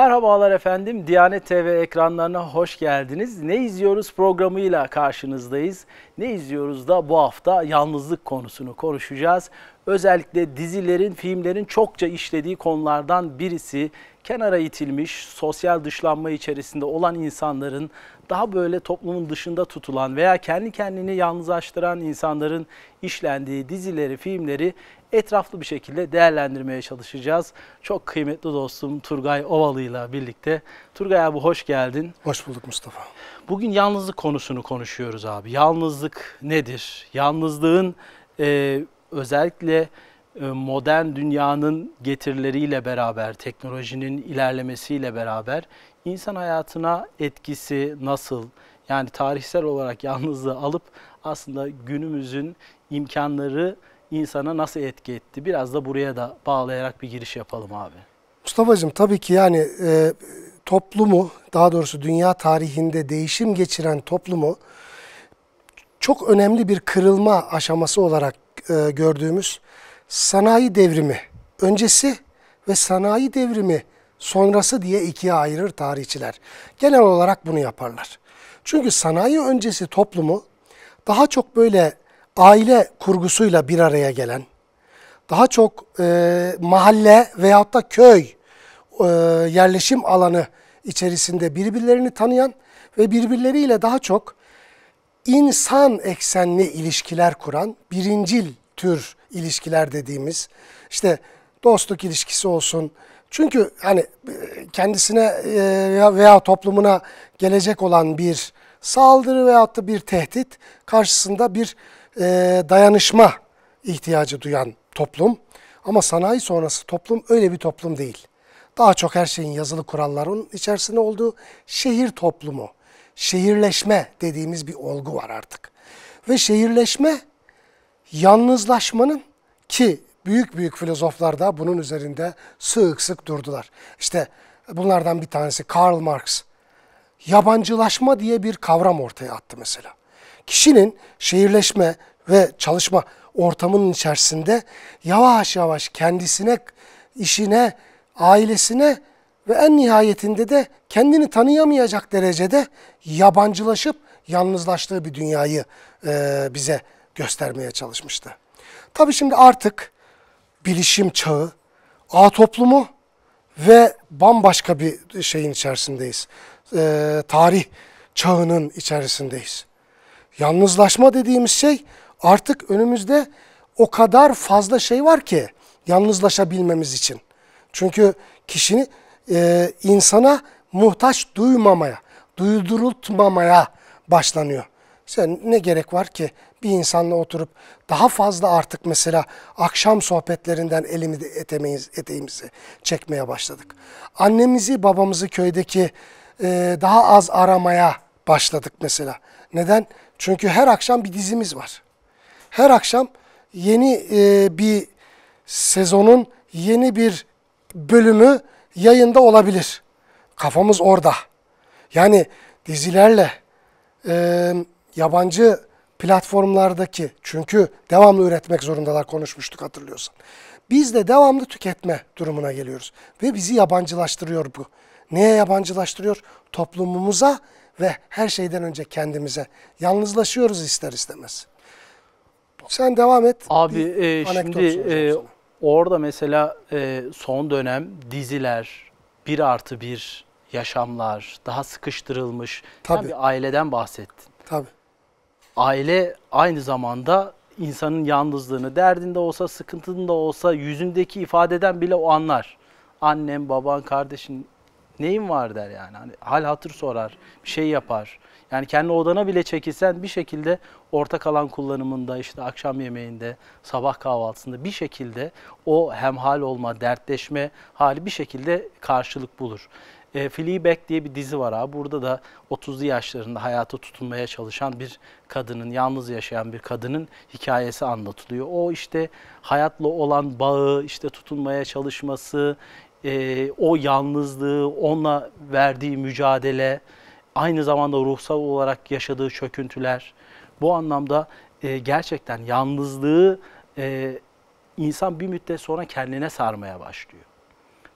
Merhabalar efendim. Diyanet TV ekranlarına hoş geldiniz. Ne izliyoruz programıyla karşınızdayız. Ne izliyoruz da bu hafta yalnızlık konusunu konuşacağız. Özellikle dizilerin, filmlerin çokça işlediği konulardan birisi kenara itilmiş, sosyal dışlanma içerisinde olan insanların daha böyle toplumun dışında tutulan veya kendi kendini yalnızlaştıran insanların işlendiği dizileri, filmleri etraflı bir şekilde değerlendirmeye çalışacağız. Çok kıymetli dostum Turgay Ovalı ile birlikte. Turgay abi hoş geldin. Hoş bulduk Mustafa. Bugün yalnızlık konusunu konuşuyoruz abi. Yalnızlık nedir? Yalnızlığın e, özellikle e, modern dünyanın getirileriyle beraber, teknolojinin ilerlemesiyle beraber insan hayatına etkisi nasıl? Yani tarihsel olarak yalnızlığı alıp aslında günümüzün imkanları insana nasıl etki etti? Biraz da buraya da bağlayarak bir giriş yapalım abi. Mustafa'cığım tabii ki yani e, toplumu daha doğrusu dünya tarihinde değişim geçiren toplumu çok önemli bir kırılma aşaması olarak e, gördüğümüz sanayi devrimi öncesi ve sanayi devrimi sonrası diye ikiye ayırır tarihçiler. Genel olarak bunu yaparlar. Çünkü sanayi öncesi toplumu daha çok böyle aile kurgusuyla bir araya gelen, daha çok e, mahalle veyahut da köy e, yerleşim alanı içerisinde birbirlerini tanıyan ve birbirleriyle daha çok insan eksenli ilişkiler kuran birincil tür ilişkiler dediğimiz işte dostluk ilişkisi olsun. Çünkü hani e, kendisine e, veya toplumuna gelecek olan bir saldırı veyahut da bir tehdit karşısında bir e, dayanışma ihtiyacı duyan toplum. Ama sanayi sonrası toplum öyle bir toplum değil. Daha çok her şeyin yazılı kuralların içerisinde olduğu şehir toplumu, şehirleşme dediğimiz bir olgu var artık. Ve şehirleşme yalnızlaşmanın ki büyük büyük filozoflar da bunun üzerinde sık sık durdular. İşte bunlardan bir tanesi Karl Marx. Yabancılaşma diye bir kavram ortaya attı mesela kişinin şehirleşme ve çalışma ortamının içerisinde yavaş yavaş kendisine, işine, ailesine ve en nihayetinde de kendini tanıyamayacak derecede yabancılaşıp yalnızlaştığı bir dünyayı e, bize göstermeye çalışmıştı. Tabii şimdi artık bilişim çağı, ağ toplumu ve bambaşka bir şeyin içerisindeyiz. E, tarih çağının içerisindeyiz. Yalnızlaşma dediğimiz şey artık önümüzde o kadar fazla şey var ki yalnızlaşabilmemiz için. Çünkü kişini e, insana muhtaç duymamaya, duydurultmamaya başlanıyor. Sen ne gerek var ki bir insanla oturup daha fazla artık mesela akşam sohbetlerinden elimi etemeyiz, eteğimizi çekmeye başladık. Annemizi babamızı köydeki e, daha az aramaya başladık mesela. Neden? Çünkü her akşam bir dizimiz var. Her akşam yeni e, bir sezonun yeni bir bölümü yayında olabilir. Kafamız orada. Yani dizilerle e, yabancı platformlardaki çünkü devamlı üretmek zorundalar konuşmuştuk hatırlıyorsan. Biz de devamlı tüketme durumuna geliyoruz ve bizi yabancılaştırıyor bu. Neye yabancılaştırıyor? Toplumumuza ve her şeyden önce kendimize. Yalnızlaşıyoruz ister istemez. Sen devam et. Abi e, şimdi e, orada mesela e, son dönem diziler, bir artı bir yaşamlar, daha sıkıştırılmış. Tabii. Sen bir aileden bahsettin. Tabii. Aile aynı zamanda insanın yalnızlığını, derdinde olsa, sıkıntında olsa, yüzündeki ifadeden bile o anlar. Annem, baban, kardeşin neyin var der yani. Hani hal hatır sorar, bir şey yapar. Yani kendi odana bile çekilsen bir şekilde ortak alan kullanımında, işte akşam yemeğinde, sabah kahvaltısında bir şekilde o hemhal olma, dertleşme hali bir şekilde karşılık bulur. E, Fleabag diye bir dizi var abi. Burada da 30'lu yaşlarında hayata tutunmaya çalışan bir kadının, yalnız yaşayan bir kadının hikayesi anlatılıyor. O işte hayatla olan bağı, işte tutunmaya çalışması, e, o yalnızlığı, onunla verdiği mücadele, aynı zamanda ruhsal olarak yaşadığı çöküntüler. Bu anlamda e, gerçekten yalnızlığı e, insan bir müddet sonra kendine sarmaya başlıyor.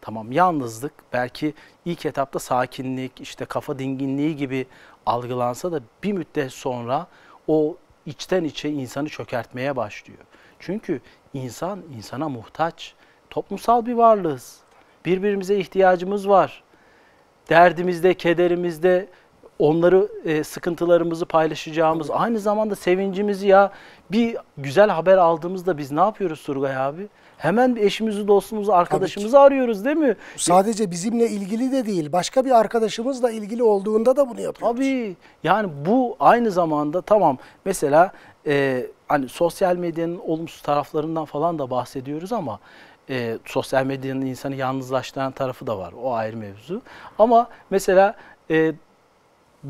Tamam yalnızlık belki ilk etapta sakinlik, işte kafa dinginliği gibi algılansa da bir müddet sonra o içten içe insanı çökertmeye başlıyor. Çünkü insan insana muhtaç. Toplumsal bir varlığız. Birbirimize ihtiyacımız var. Derdimizde, kederimizde onları e, sıkıntılarımızı paylaşacağımız aynı zamanda sevincimizi ya bir güzel haber aldığımızda biz ne yapıyoruz Turgay abi? Hemen eşimizi, dostumuzu, arkadaşımızı arıyoruz değil mi? Sadece bizimle ilgili de değil, başka bir arkadaşımızla ilgili olduğunda da bunu yapıyoruz. Tabii. Yani bu aynı zamanda tamam mesela e, hani sosyal medyanın olumsuz taraflarından falan da bahsediyoruz ama e, sosyal medyanın insanı yalnızlaştıran tarafı da var. O ayrı mevzu. Ama mesela e,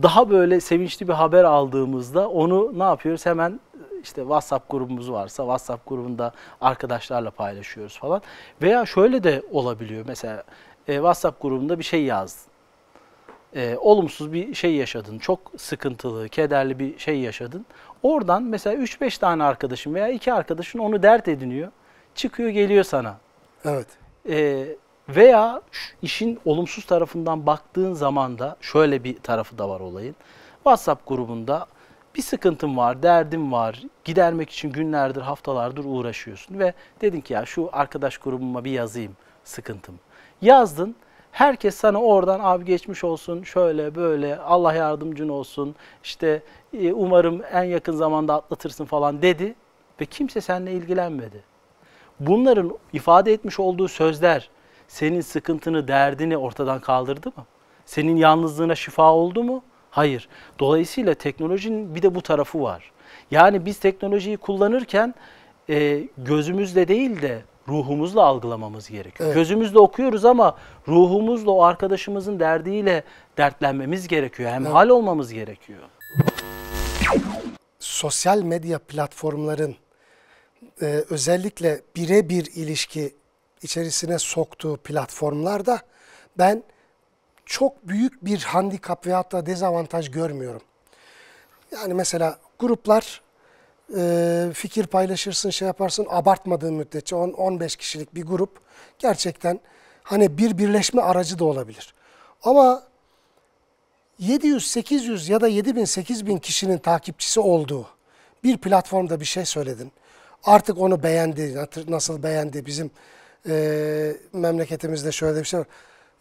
daha böyle sevinçli bir haber aldığımızda onu ne yapıyoruz? Hemen e, işte WhatsApp grubumuz varsa WhatsApp grubunda arkadaşlarla paylaşıyoruz falan. Veya şöyle de olabiliyor. Mesela e, WhatsApp grubunda bir şey yazdın. E, olumsuz bir şey yaşadın. Çok sıkıntılı, kederli bir şey yaşadın. Oradan mesela 3-5 tane arkadaşın veya 2 arkadaşın onu dert ediniyor çıkıyor geliyor sana. Evet. E, veya işin olumsuz tarafından baktığın zaman da şöyle bir tarafı da var olayın. WhatsApp grubunda bir sıkıntın var, derdin var, gidermek için günlerdir, haftalardır uğraşıyorsun ve dedin ki ya şu arkadaş grubuma bir yazayım sıkıntım. Yazdın, herkes sana oradan abi geçmiş olsun, şöyle böyle, Allah yardımcın olsun, işte e, umarım en yakın zamanda atlatırsın falan dedi ve kimse seninle ilgilenmedi bunların ifade etmiş olduğu sözler senin sıkıntını, derdini ortadan kaldırdı mı? Senin yalnızlığına şifa oldu mu? Hayır. Dolayısıyla teknolojinin bir de bu tarafı var. Yani biz teknolojiyi kullanırken e, gözümüzle değil de ruhumuzla algılamamız gerekiyor. Evet. Gözümüzle okuyoruz ama ruhumuzla o arkadaşımızın derdiyle dertlenmemiz gerekiyor. Hem evet. hal olmamız gerekiyor. Sosyal medya platformların e, özellikle birebir ilişki içerisine soktuğu platformlarda ben çok büyük bir handikap veyahut da dezavantaj görmüyorum. Yani mesela gruplar e, fikir paylaşırsın, şey yaparsın abartmadığın müddetçe 10-15 kişilik bir grup gerçekten hani bir birleşme aracı da olabilir. Ama 700, 800 ya da 7000, 8000 kişinin takipçisi olduğu bir platformda bir şey söyledin Artık onu beğendi, nasıl beğendi bizim e, memleketimizde şöyle bir şey var.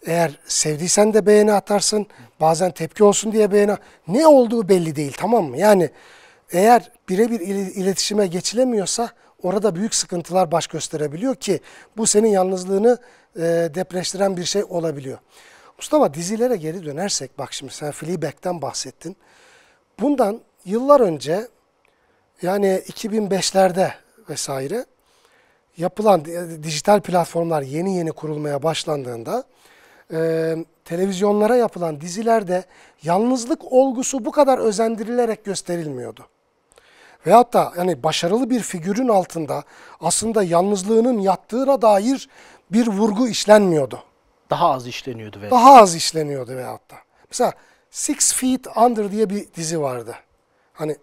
Eğer sevdiysen de beğeni atarsın, bazen tepki olsun diye beğeni Ne olduğu belli değil tamam mı? Yani eğer birebir iletişime geçilemiyorsa orada büyük sıkıntılar baş gösterebiliyor ki bu senin yalnızlığını e, depreştiren bir şey olabiliyor. Mustafa dizilere geri dönersek bak şimdi sen Fleabag'den bahsettin. Bundan yıllar önce yani 2005'lerde vesaire yapılan dijital platformlar yeni yeni kurulmaya başlandığında e, televizyonlara yapılan dizilerde yalnızlık olgusu bu kadar özendirilerek gösterilmiyordu. Veyahut da yani başarılı bir figürün altında aslında yalnızlığının yattığına dair bir vurgu işlenmiyordu. Daha az işleniyordu. Veya. Daha az işleniyordu veyahut da. Mesela Six Feet Under diye bir dizi vardı. Hani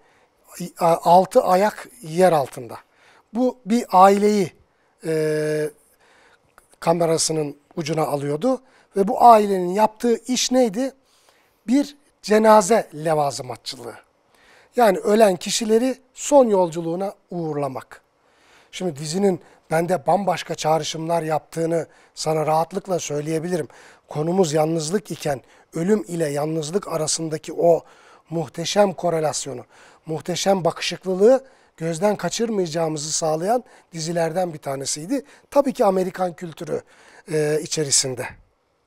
altı ayak yer altında. Bu bir aileyi e, kamerasının ucuna alıyordu. Ve bu ailenin yaptığı iş neydi? Bir cenaze levazımatçılığı. Yani ölen kişileri son yolculuğuna uğurlamak. Şimdi dizinin bende bambaşka çağrışımlar yaptığını sana rahatlıkla söyleyebilirim. Konumuz yalnızlık iken ölüm ile yalnızlık arasındaki o muhteşem korelasyonu, muhteşem bakışıklılığı gözden kaçırmayacağımızı sağlayan dizilerden bir tanesiydi. Tabii ki Amerikan kültürü e, içerisinde.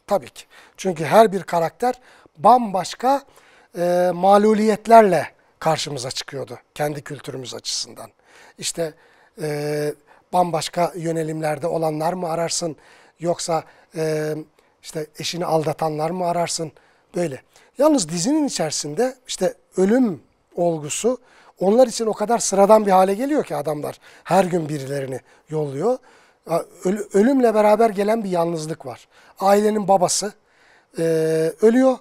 Tabii ki. Çünkü her bir karakter bambaşka e, maluliyetlerle karşımıza çıkıyordu kendi kültürümüz açısından. İşte e, bambaşka yönelimlerde olanlar mı ararsın yoksa e, işte eşini aldatanlar mı ararsın böyle. Yalnız dizinin içerisinde işte ölüm olgusu onlar için o kadar sıradan bir hale geliyor ki adamlar her gün birilerini yolluyor. Ölümle beraber gelen bir yalnızlık var. Ailenin babası e, ölüyor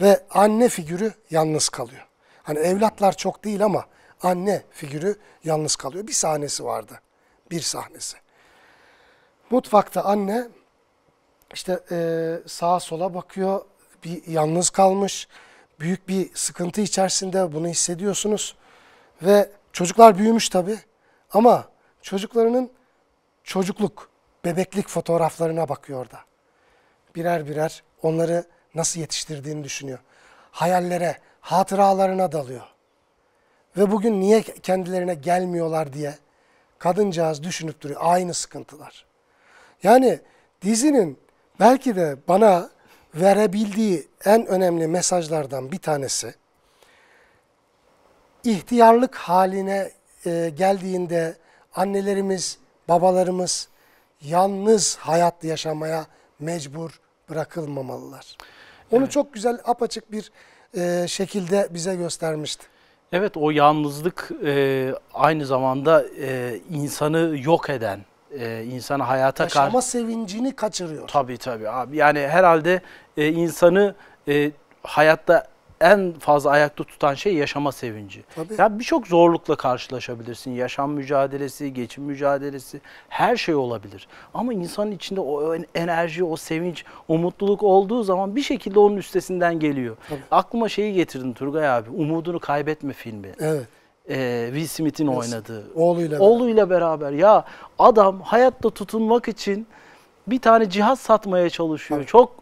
ve anne figürü yalnız kalıyor. Hani evlatlar çok değil ama anne figürü yalnız kalıyor. Bir sahnesi vardı. Bir sahnesi. Mutfakta anne işte e, sağa sola bakıyor. Bir yalnız kalmış. Büyük bir sıkıntı içerisinde bunu hissediyorsunuz. Ve çocuklar büyümüş tabii ama çocuklarının çocukluk, bebeklik fotoğraflarına bakıyor da. Birer birer onları nasıl yetiştirdiğini düşünüyor. Hayallere, hatıralarına dalıyor. Ve bugün niye kendilerine gelmiyorlar diye kadıncağız düşünüp duruyor. Aynı sıkıntılar. Yani dizinin belki de bana verebildiği en önemli mesajlardan bir tanesi ihtiyarlık haline e, geldiğinde annelerimiz, babalarımız yalnız hayat yaşamaya mecbur bırakılmamalılar. Onu evet. çok güzel apaçık bir e, şekilde bize göstermişti. Evet o yalnızlık e, aynı zamanda e, insanı yok eden, e, insanı hayata karşı... Yaşama sevincini kaçırıyor. Tabii tabii abi. Yani herhalde e, insanı e, hayatta en fazla ayakta tutan şey yaşama sevinci. Tabii. Ya birçok zorlukla karşılaşabilirsin. Yaşam mücadelesi, geçim mücadelesi her şey olabilir. Ama insanın içinde o enerji, o sevinç, o mutluluk olduğu zaman bir şekilde onun üstesinden geliyor. Tabii. Aklıma şeyi getirdin Turgay abi. Umudunu kaybetme filmi. Evet e, Will Smith'in yes. oynadığı. Oğluyla, Oğluyla beraber. beraber. Ya adam hayatta tutunmak için bir tane cihaz satmaya çalışıyor. Tabii. Çok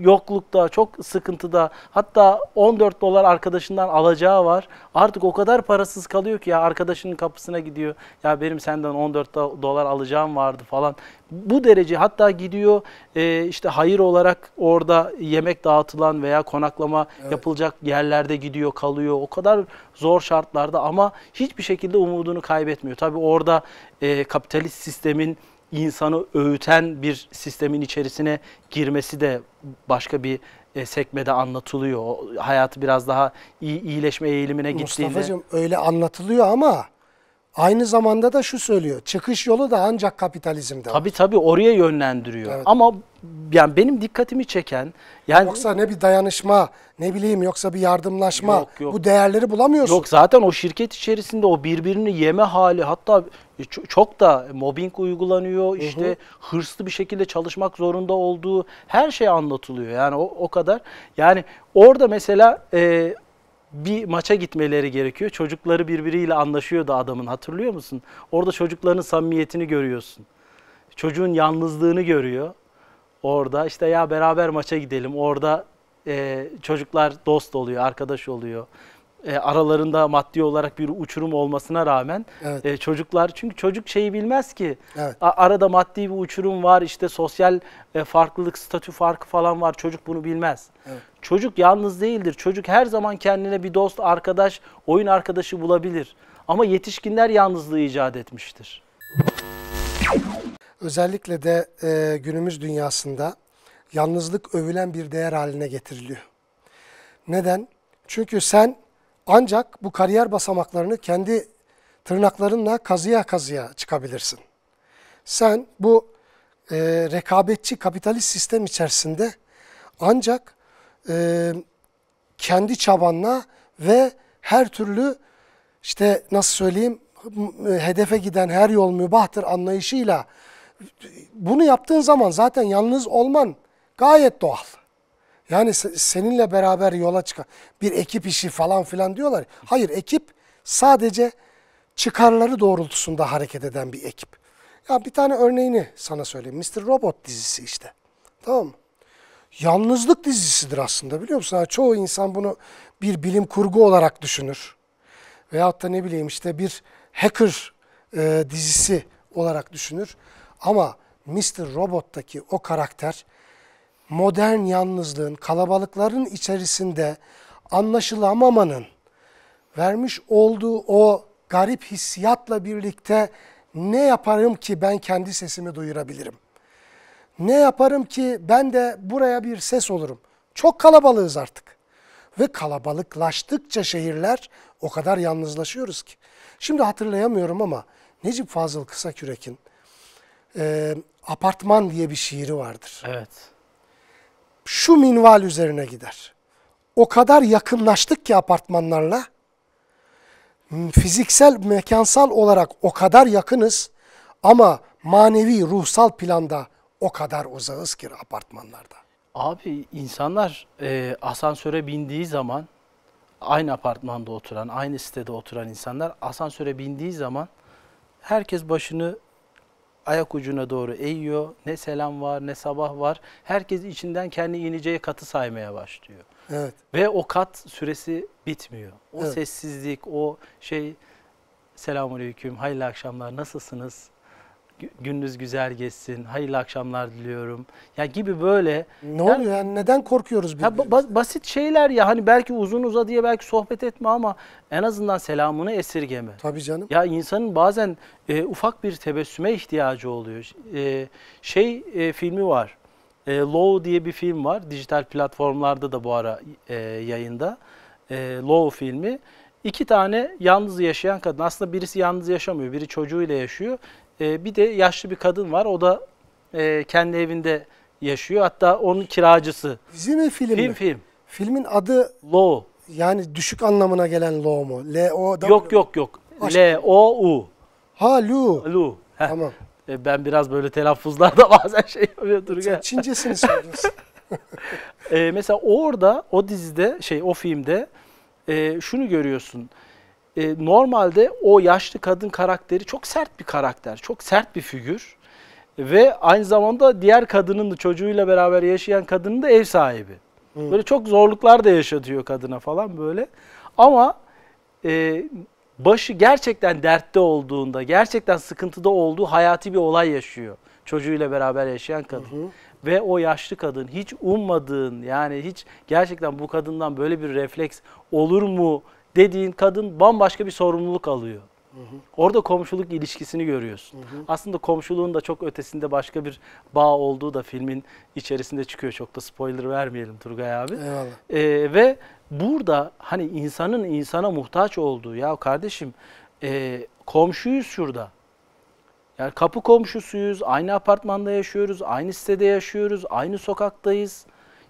yoklukta, çok sıkıntıda. Hatta 14 dolar arkadaşından alacağı var. Artık o kadar parasız kalıyor ki ya arkadaşının kapısına gidiyor. Ya benim senden 14 dolar alacağım vardı falan. Bu derece hatta gidiyor e, işte hayır olarak orada yemek dağıtılan veya konaklama evet. yapılacak yerlerde gidiyor, kalıyor. O kadar zor şartlarda ama hiçbir şekilde umudunu kaybetmiyor. Tabii orada e, kapitalist sistemin insanı öğüten bir sistemin içerisine girmesi de başka bir e, sekmede anlatılıyor. O hayatı biraz daha iyi, iyileşme eğilimine gittiğinde. Mustafa'cığım öyle anlatılıyor ama Aynı zamanda da şu söylüyor. Çıkış yolu da ancak kapitalizmde var. Tabii tabii oraya yönlendiriyor. Evet. Ama yani benim dikkatimi çeken yani yoksa ne bir dayanışma, ne bileyim yoksa bir yardımlaşma yok, yok. bu değerleri bulamıyorsun. Yok zaten o şirket içerisinde o birbirini yeme hali hatta e, çok da mobbing uygulanıyor. işte hı hı. hırslı bir şekilde çalışmak zorunda olduğu her şey anlatılıyor. Yani o, o kadar. Yani orada mesela e, bir maça gitmeleri gerekiyor. Çocukları birbiriyle anlaşıyordu adamın hatırlıyor musun? Orada çocukların samimiyetini görüyorsun. Çocuğun yalnızlığını görüyor. Orada işte ya beraber maça gidelim. Orada e, çocuklar dost oluyor, arkadaş oluyor. E, aralarında maddi olarak bir uçurum olmasına rağmen evet. e, çocuklar çünkü çocuk şeyi bilmez ki. Evet. arada maddi bir uçurum var, işte sosyal e, farklılık, statü farkı falan var. Çocuk bunu bilmez. Evet. Çocuk yalnız değildir. Çocuk her zaman kendine bir dost, arkadaş, oyun arkadaşı bulabilir. Ama yetişkinler yalnızlığı icat etmiştir. Özellikle de e, günümüz dünyasında yalnızlık övülen bir değer haline getiriliyor. Neden? Çünkü sen ancak bu kariyer basamaklarını kendi tırnaklarınla kazıya kazıya çıkabilirsin. Sen bu e, rekabetçi kapitalist sistem içerisinde ancak e, kendi çabanla ve her türlü işte nasıl söyleyeyim hedefe giden her yol mübahtır anlayışıyla bunu yaptığın zaman zaten yalnız olman gayet doğal. Yani seninle beraber yola çıkan bir ekip işi falan filan diyorlar. Hayır ekip sadece çıkarları doğrultusunda hareket eden bir ekip. Ya bir tane örneğini sana söyleyeyim. Mr. Robot dizisi işte. Tamam mı? yalnızlık dizisidir aslında biliyor musun? Yani çoğu insan bunu bir bilim kurgu olarak düşünür. Veyahut da ne bileyim işte bir hacker e, dizisi olarak düşünür. Ama Mr. Robot'taki o karakter modern yalnızlığın, kalabalıkların içerisinde anlaşılamamanın vermiş olduğu o garip hissiyatla birlikte ne yaparım ki ben kendi sesimi duyurabilirim? Ne yaparım ki ben de buraya bir ses olurum. Çok kalabalığız artık. Ve kalabalıklaştıkça şehirler o kadar yalnızlaşıyoruz ki. Şimdi hatırlayamıyorum ama Necip Fazıl Kısakürek'in e, Apartman diye bir şiiri vardır. Evet. Şu minval üzerine gider. O kadar yakınlaştık ki apartmanlarla, fiziksel, mekansal olarak o kadar yakınız ama manevi, ruhsal planda o kadar uzağız ki apartmanlarda. Abi insanlar e, asansöre bindiği zaman aynı apartmanda oturan, aynı sitede oturan insanlar asansöre bindiği zaman herkes başını ayak ucuna doğru eğiyor. Ne selam var, ne sabah var. Herkes içinden kendi ineceği katı saymaya başlıyor. Evet. Ve o kat süresi bitmiyor. O evet. sessizlik, o şey selamun aleyküm, hayırlı akşamlar, nasılsınız? gününüz güzel geçsin, hayırlı akşamlar diliyorum. Ya gibi böyle. Ne yani, oluyor yani neden korkuyoruz ya ba- Basit şeyler ya hani belki uzun uza diye belki sohbet etme ama en azından selamını esirgeme. Tabii canım. Ya insanın bazen e, ufak bir tebessüme ihtiyacı oluyor. E, şey e, filmi var. E, Low diye bir film var. Dijital platformlarda da bu ara e, yayında. E, Low filmi. İki tane yalnız yaşayan kadın. Aslında birisi yalnız yaşamıyor. Biri çocuğuyla yaşıyor. E, bir de yaşlı bir kadın var. O da e, kendi evinde yaşıyor. Hatta onun kiracısı. Dizi mi film, film mi? Film Filmin adı Low. Yani düşük anlamına gelen Low mu? L O Yok yok yok. L O U. Şey. Ha Lu. Lu. Heh. Tamam. E, ben biraz böyle telaffuzlarda bazen şey yapıyordum. Sen Çincesini söylüyorsun. e, mesela orada o dizide şey o filmde e, şunu görüyorsun e, normalde o yaşlı kadın karakteri çok sert bir karakter, çok sert bir figür ve aynı zamanda diğer kadının da çocuğuyla beraber yaşayan kadının da ev sahibi. Hı. Böyle çok zorluklar da yaşatıyor kadına falan böyle. Ama e, başı gerçekten dertte olduğunda, gerçekten sıkıntıda olduğu hayati bir olay yaşıyor. Çocuğuyla beraber yaşayan kadın. Hı hı. Ve o yaşlı kadın hiç ummadığın yani hiç gerçekten bu kadından böyle bir refleks olur mu dediğin kadın bambaşka bir sorumluluk alıyor. Hı hı. Orada komşuluk ilişkisini görüyorsun. Hı hı. Aslında komşuluğun da çok ötesinde başka bir bağ olduğu da filmin içerisinde çıkıyor. Çok da spoiler vermeyelim Turgay abi. Ee, ve burada hani insanın insana muhtaç olduğu ya kardeşim e, komşuyuz şurada. Yani kapı komşusuyuz, aynı apartmanda yaşıyoruz, aynı sitede yaşıyoruz, aynı sokaktayız.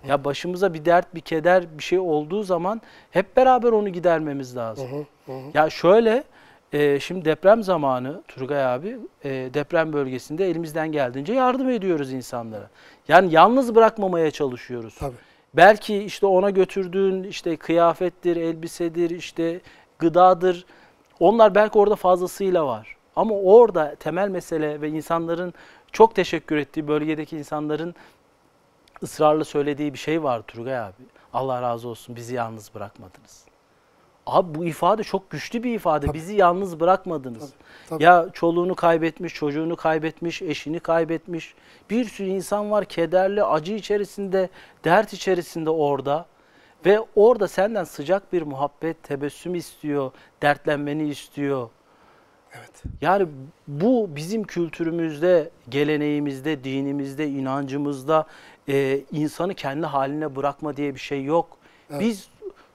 Ya başımıza bir dert, bir keder, bir şey olduğu zaman hep beraber onu gidermemiz lazım. Hı hı, hı. Ya şöyle, e, şimdi deprem zamanı Turgay abi, e, deprem bölgesinde elimizden geldiğince yardım ediyoruz insanlara. Yani yalnız bırakmamaya çalışıyoruz. Tabii. Belki işte ona götürdüğün işte kıyafettir, elbisedir, işte gıdadır. Onlar belki orada fazlasıyla var. Ama orada temel mesele ve insanların çok teşekkür ettiği bölgedeki insanların ısrarla söylediği bir şey var Turgay abi. Allah razı olsun bizi yalnız bırakmadınız. Abi bu ifade çok güçlü bir ifade. Tabii. Bizi yalnız bırakmadınız. Tabii, tabii. Ya çoluğunu kaybetmiş, çocuğunu kaybetmiş, eşini kaybetmiş. Bir sürü insan var kederli, acı içerisinde, dert içerisinde orada. Ve orada senden sıcak bir muhabbet, tebessüm istiyor, dertlenmeni istiyor. Evet. Yani bu bizim kültürümüzde, geleneğimizde, dinimizde, inancımızda e, insanı kendi haline bırakma diye bir şey yok. Evet. Biz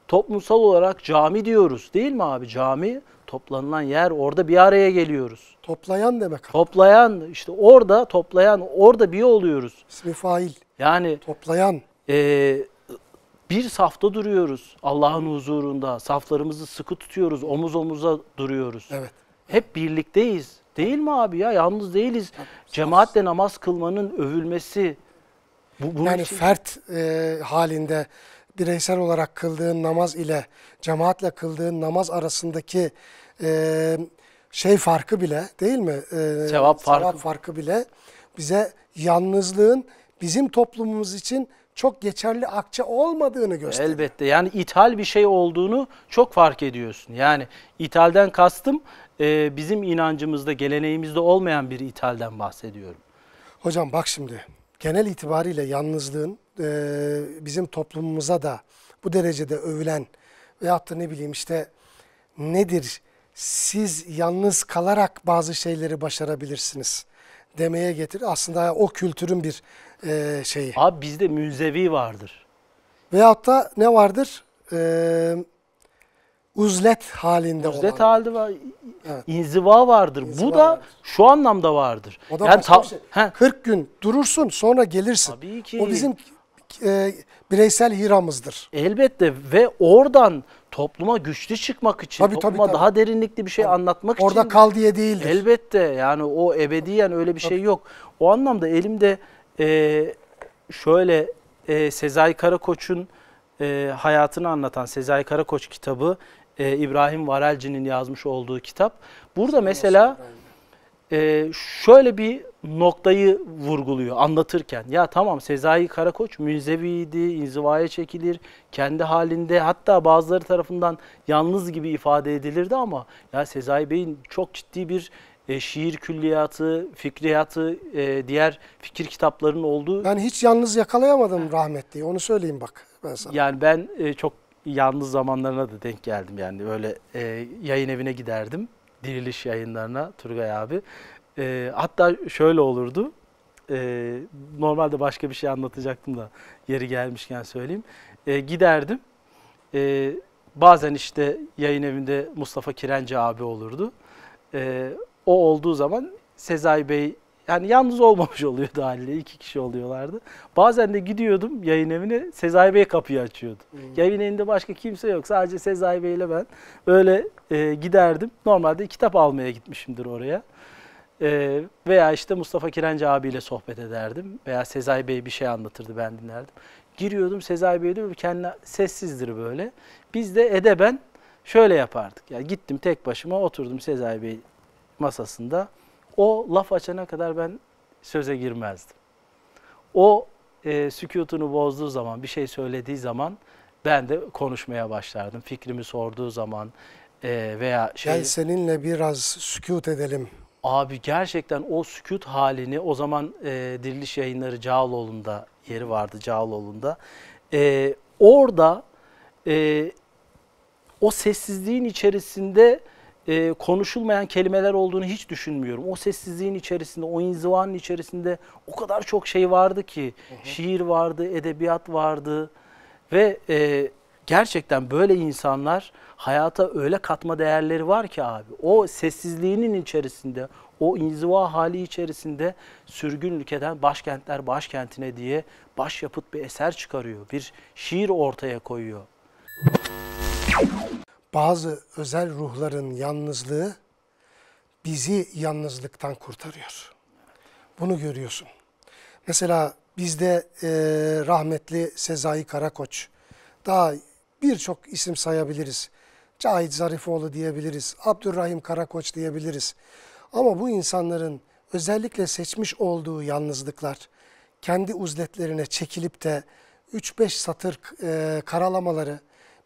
toplumsal olarak cami diyoruz değil mi abi? Cami toplanılan yer orada bir araya geliyoruz. Toplayan demek. Abi. Toplayan işte orada toplayan orada bir oluyoruz. İsmi fail. Yani. Toplayan. E, bir safta duruyoruz Allah'ın huzurunda. Saflarımızı sıkı tutuyoruz. Omuz omuza duruyoruz. Evet. Hep birlikteyiz. Değil mi abi ya? Yalnız değiliz. Cemaatle namaz kılmanın övülmesi, bu, bunun yani için... fert e, halinde bireysel olarak kıldığın namaz ile cemaatle kıldığın namaz arasındaki e, şey farkı bile değil mi? E, sevap, farkı. sevap farkı bile bize yalnızlığın bizim toplumumuz için çok geçerli akçe olmadığını gösteriyor. Elbette yani ithal bir şey olduğunu çok fark ediyorsun. Yani ithalden kastım e, bizim inancımızda, geleneğimizde olmayan bir ithalden bahsediyorum. Hocam bak şimdi genel itibariyle yalnızlığın e, bizim toplumumuza da bu derecede övülen veyahut da ne bileyim işte nedir siz yalnız kalarak bazı şeyleri başarabilirsiniz demeye getir. Aslında o kültürün bir e, şeyi. Abi bizde müzevi vardır. Veyahut da ne vardır? Ee, uzlet halinde Uzlet olan. halde var. Evet. inziva vardır. İnziva Bu da vardır. şu anlamda vardır. O da yani ta- şey. 40 gün durursun sonra gelirsin. Tabii ki. O bizim e, bireysel hiramızdır. Elbette ve oradan topluma güçlü çıkmak için, Tabii, topluma tabii. daha derinlikli bir şey anlatmak Orada için. kal diye değildir. Elbette yani o ebediyen öyle bir şey yok. O anlamda elimde e, şöyle e, Sezai Karakoç'un e, hayatını anlatan Sezai Karakoç kitabı e, İbrahim Varelci'nin yazmış olduğu kitap. Burada mesela e, şöyle bir noktayı vurguluyor anlatırken. Ya tamam Sezai Karakoç münzeviydi, inzivaya çekilir, kendi halinde hatta bazıları tarafından yalnız gibi ifade edilirdi ama ya Sezai Bey'in çok ciddi bir e, şiir külliyatı, fikriyatı, e, diğer fikir kitaplarının olduğu... Ben hiç yalnız yakalayamadım rahmetliyi, onu söyleyeyim bak ben sana. Yani ben e, çok yalnız zamanlarına da denk geldim yani böyle e, yayın evine giderdim diriliş yayınlarına Turgay abi. E, hatta şöyle olurdu e, normalde başka bir şey anlatacaktım da yeri gelmişken söyleyeyim. E, giderdim e, bazen işte yayın evinde Mustafa Kirenci abi olurdu. E, o olduğu zaman Sezai Bey yani yalnız olmamış oluyordu haliyle. iki kişi oluyorlardı. Bazen de gidiyordum yayın evine Sezai Bey kapıyı açıyordu. Hmm. Yayın evinde başka kimse yok. Sadece Sezai Bey ile ben öyle e, giderdim. Normalde kitap almaya gitmişimdir oraya. E, veya işte Mustafa Kirenci abiyle sohbet ederdim. Veya Sezai Bey bir şey anlatırdı ben dinlerdim. Giriyordum Sezai Bey de kendi sessizdir böyle. Biz de edeben şöyle yapardık. Yani gittim tek başıma oturdum Sezai Bey masasında. O laf açana kadar ben söze girmezdim. O e, sükutunu bozduğu zaman, bir şey söylediği zaman ben de konuşmaya başlardım. Fikrimi sorduğu zaman e, veya şey... Gel seninle biraz sükut edelim. Abi gerçekten o sükut halini o zaman e, Diriliş Yayınları Cağaloğlu'nda yeri vardı Cağaloğlu'nda. E, orada e, o sessizliğin içerisinde e, konuşulmayan kelimeler olduğunu hiç düşünmüyorum. O sessizliğin içerisinde, o inzivanın içerisinde o kadar çok şey vardı ki. Hı hı. Şiir vardı, edebiyat vardı ve e, gerçekten böyle insanlar hayata öyle katma değerleri var ki abi. O sessizliğinin içerisinde, o inziva hali içerisinde sürgün ülkeden başkentler başkentine diye başyapıt bir eser çıkarıyor. Bir şiir ortaya koyuyor bazı özel ruhların yalnızlığı bizi yalnızlıktan kurtarıyor. Bunu görüyorsun. Mesela bizde e, rahmetli Sezai Karakoç, daha birçok isim sayabiliriz. Cahit Zarifoğlu diyebiliriz, Abdurrahim Karakoç diyebiliriz. Ama bu insanların özellikle seçmiş olduğu yalnızlıklar, kendi uzletlerine çekilip de 3-5 satır e, karalamaları,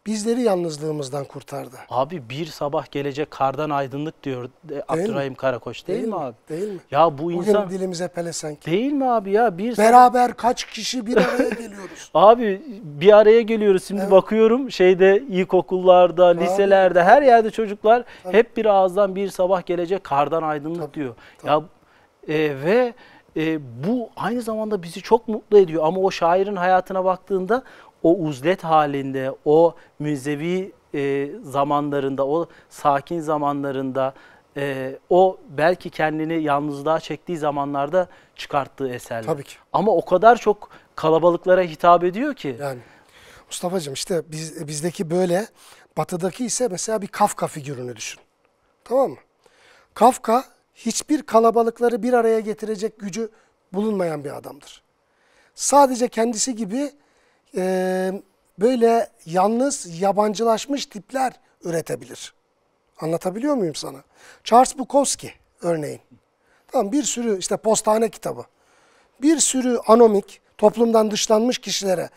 bizleri yalnızlığımızdan kurtardı. Abi bir sabah gelecek kardan aydınlık diyor e, değil Abdurrahim mi? Karakoç değil, değil mi abi? Değil mi? Ya bu Bugün insan... dilimize pelesenk. Değil mi abi ya? bir Beraber kaç kişi bir araya geliyoruz? abi bir araya geliyoruz. Şimdi evet. bakıyorum şeyde ilkokullarda, abi. liselerde her yerde çocuklar Tabii. hep bir ağızdan bir sabah gelecek kardan aydınlık Tabii. diyor. Tabii. Ya e, ve... E, bu aynı zamanda bizi çok mutlu ediyor ama o şairin hayatına baktığında o uzlet halinde, o müzevi e, zamanlarında, o sakin zamanlarında, e, o belki kendini yalnızlığa çektiği zamanlarda çıkarttığı eserler. Tabii ki. Ama o kadar çok kalabalıklara hitap ediyor ki. Yani Mustafa'cığım işte biz, bizdeki böyle, batıdaki ise mesela bir Kafka figürünü düşün. Tamam mı? Kafka hiçbir kalabalıkları bir araya getirecek gücü bulunmayan bir adamdır. Sadece kendisi gibi e, böyle yalnız yabancılaşmış tipler üretebilir. Anlatabiliyor muyum sana? Charles Bukowski örneğin. Tamam bir sürü işte postane kitabı. Bir sürü anomik toplumdan dışlanmış kişilere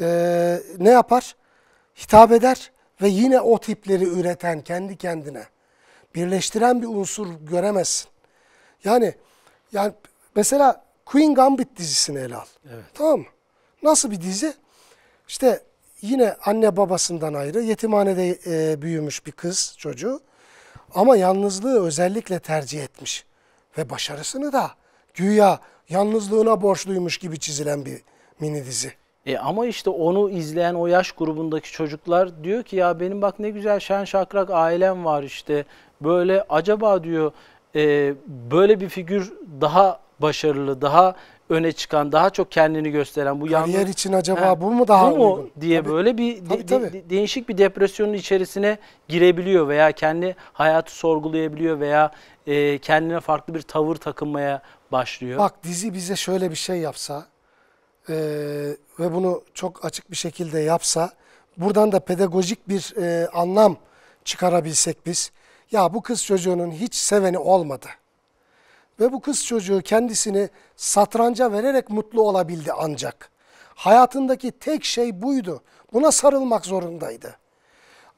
e, ne yapar? Hitap eder ve yine o tipleri üreten kendi kendine birleştiren bir unsur göremezsin. Yani yani mesela Queen Gambit dizisini ele al. Evet. Tamam mı? Nasıl bir dizi? İşte yine anne babasından ayrı yetimhanede e, büyümüş bir kız çocuğu ama yalnızlığı özellikle tercih etmiş ve başarısını da güya yalnızlığına borçluymuş gibi çizilen bir mini dizi. E ama işte onu izleyen o yaş grubundaki çocuklar diyor ki ya benim bak ne güzel şen şakrak ailem var işte böyle acaba diyor e, böyle bir figür daha başarılı, daha öne çıkan, daha çok kendini gösteren bu yalnız Kariyer için acaba he, bu mu daha bu mu diye tabii. böyle bir tabii, de, tabii. De, değişik bir depresyonun içerisine girebiliyor veya kendi hayatı sorgulayabiliyor veya e, kendine farklı bir tavır takınmaya başlıyor. Bak dizi bize şöyle bir şey yapsa e, ve bunu çok açık bir şekilde yapsa buradan da pedagojik bir e, anlam çıkarabilsek biz. Ya bu kız çocuğunun hiç seveni olmadı. Ve bu kız çocuğu kendisini satranca vererek mutlu olabildi ancak. Hayatındaki tek şey buydu. Buna sarılmak zorundaydı.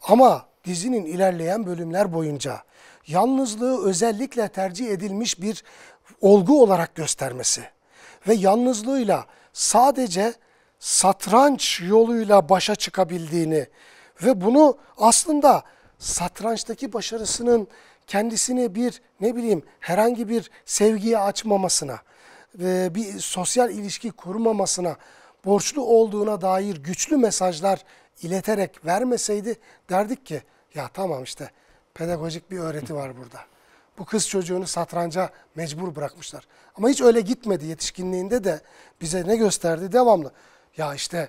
Ama dizinin ilerleyen bölümler boyunca yalnızlığı özellikle tercih edilmiş bir olgu olarak göstermesi ve yalnızlığıyla sadece satranç yoluyla başa çıkabildiğini ve bunu aslında satrançtaki başarısının kendisini bir ne bileyim herhangi bir sevgiye açmamasına, e, bir sosyal ilişki kurmamasına borçlu olduğuna dair güçlü mesajlar ileterek vermeseydi derdik ki ya tamam işte pedagojik bir öğreti var burada. Bu kız çocuğunu satranca mecbur bırakmışlar. Ama hiç öyle gitmedi yetişkinliğinde de bize ne gösterdi devamlı. Ya işte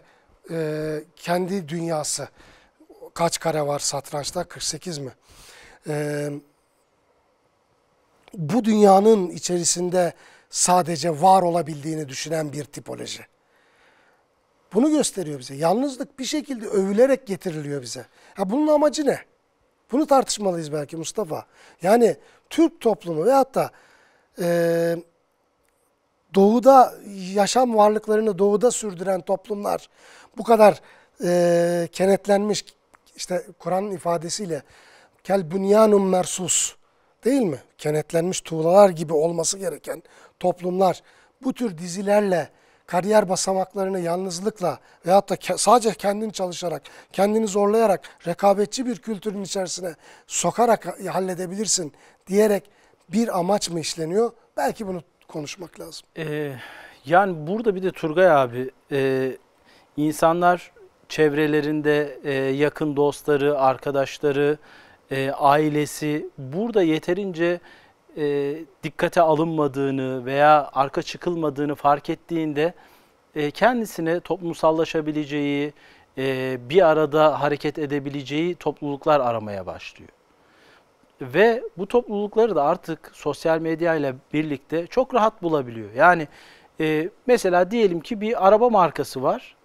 e, kendi dünyası kaç kare var satrançta 48 mi? E, bu dünyanın içerisinde sadece var olabildiğini düşünen bir tipoloji. Bunu gösteriyor bize. Yalnızlık bir şekilde övülerek getiriliyor bize. Ya bunun amacı ne? Bunu tartışmalıyız belki Mustafa. Yani Türk toplumu veyahut da e, doğuda yaşam varlıklarını doğuda sürdüren toplumlar bu kadar e, kenetlenmiş işte Kur'an'ın ifadesiyle kel bunyanum mersus değil mi? Kenetlenmiş tuğlalar gibi olması gereken toplumlar bu tür dizilerle kariyer basamaklarını yalnızlıkla veyahut da ke sadece kendini çalışarak, kendini zorlayarak, rekabetçi bir kültürün içerisine sokarak halledebilirsin diyerek bir amaç mı işleniyor? Belki bunu konuşmak lazım. Ee, yani burada bir de Turgay abi, e, insanlar çevrelerinde e, yakın dostları, arkadaşları, e, ailesi burada yeterince e, dikkate alınmadığını veya arka çıkılmadığını fark ettiğinde e, kendisine toplumsallaşabileceği, e, bir arada hareket edebileceği topluluklar aramaya başlıyor. Ve bu toplulukları da artık sosyal medya ile birlikte çok rahat bulabiliyor. Yani e, mesela diyelim ki bir araba markası var.